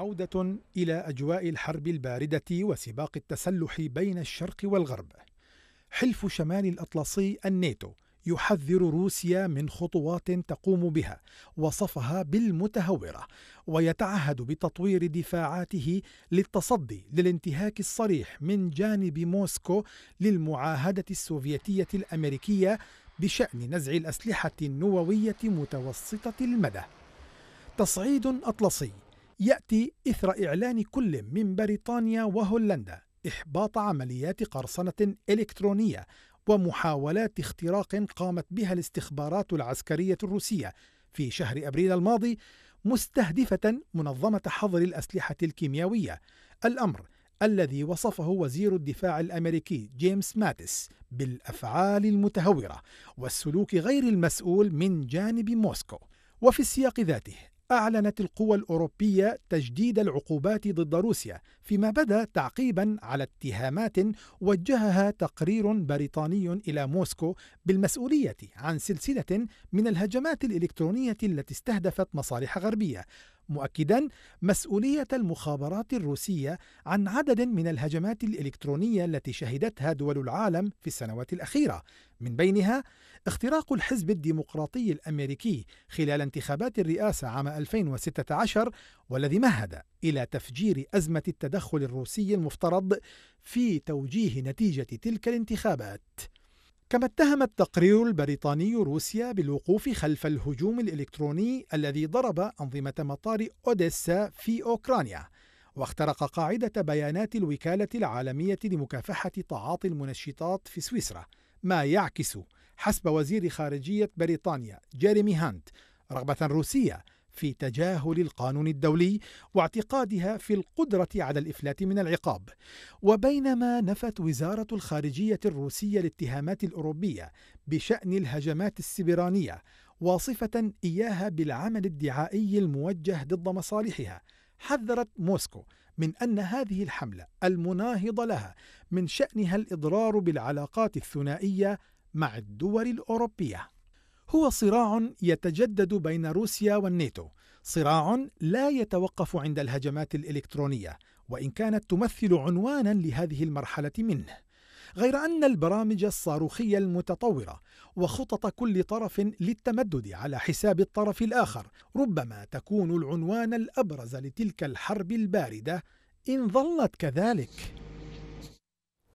عودة إلى أجواء الحرب الباردة وسباق التسلح بين الشرق والغرب. حلف شمال الأطلسي الناتو يحذر روسيا من خطوات تقوم بها وصفها بالمتهوره ويتعهد بتطوير دفاعاته للتصدي للانتهاك الصريح من جانب موسكو للمعاهده السوفيتيه الامريكيه بشان نزع الاسلحه النوويه متوسطه المدى تصعيد اطلسي يأتي إثر إعلان كل من بريطانيا وهولندا إحباط عمليات قرصنة إلكترونية ومحاولات اختراق قامت بها الاستخبارات العسكرية الروسية في شهر أبريل الماضي مستهدفة منظمة حظر الأسلحة الكيميائية الأمر الذي وصفه وزير الدفاع الامريكي جيمس ماتس بالافعال المتهوره والسلوك غير المسؤول من جانب موسكو وفي السياق ذاته أعلنت القوى الأوروبية تجديد العقوبات ضد روسيا فيما بدا تعقيبا على اتهامات وجهها تقرير بريطاني إلى موسكو بالمسؤولية عن سلسلة من الهجمات الإلكترونية التي استهدفت مصالح غربية مؤكدا مسؤولية المخابرات الروسية عن عدد من الهجمات الإلكترونية التي شهدتها دول العالم في السنوات الأخيرة من بينها اختراق الحزب الديمقراطي الأمريكي خلال انتخابات الرئاسة عام 2016 والذي مهد إلى تفجير أزمة التدخل الروسي المفترض في توجيه نتيجة تلك الانتخابات كما اتهم التقرير البريطاني روسيا بالوقوف خلف الهجوم الإلكتروني الذي ضرب أنظمة مطار أوديسا في أوكرانيا واخترق قاعدة بيانات الوكالة العالمية لمكافحة تعاطي المنشطات في سويسرا ما يعكس حسب وزير خارجية بريطانيا جيريمي هانت رغبة روسية في تجاهل القانون الدولي واعتقادها في القدرة على الإفلات من العقاب وبينما نفت وزارة الخارجية الروسية الاتهامات الأوروبية بشأن الهجمات السبرانية واصفة إياها بالعمل الدعائي الموجه ضد مصالحها حذرت موسكو من أن هذه الحملة المناهضة لها من شأنها الإضرار بالعلاقات الثنائية مع الدول الأوروبية هو صراع يتجدد بين روسيا والناتو صراع لا يتوقف عند الهجمات الالكترونيه وان كانت تمثل عنوانا لهذه المرحله منه غير ان البرامج الصاروخيه المتطوره وخطط كل طرف للتمدد على حساب الطرف الاخر ربما تكون العنوان الابرز لتلك الحرب البارده ان ظلت كذلك